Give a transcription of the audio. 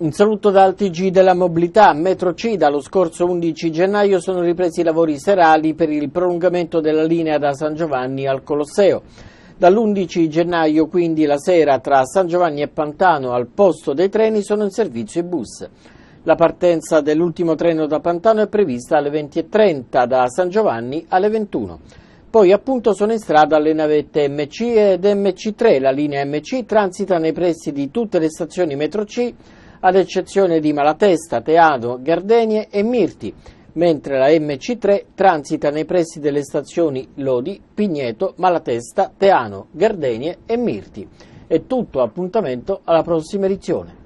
Un saluto dal TG della mobilità. Metro C, dallo scorso 11 gennaio sono ripresi i lavori serali per il prolungamento della linea da San Giovanni al Colosseo. Dall'11 gennaio, quindi la sera, tra San Giovanni e Pantano, al posto dei treni sono in servizio i bus. La partenza dell'ultimo treno da Pantano è prevista alle 20.30, da San Giovanni alle 21. Poi appunto sono in strada le navette MC ed MC3. La linea MC transita nei pressi di tutte le stazioni metro C ad eccezione di Malatesta, Teado, Gardenie e Mirti, mentre la MC3 transita nei pressi delle stazioni Lodi, Pigneto, Malatesta, Teano, Gardenie e Mirti. È tutto, appuntamento alla prossima edizione.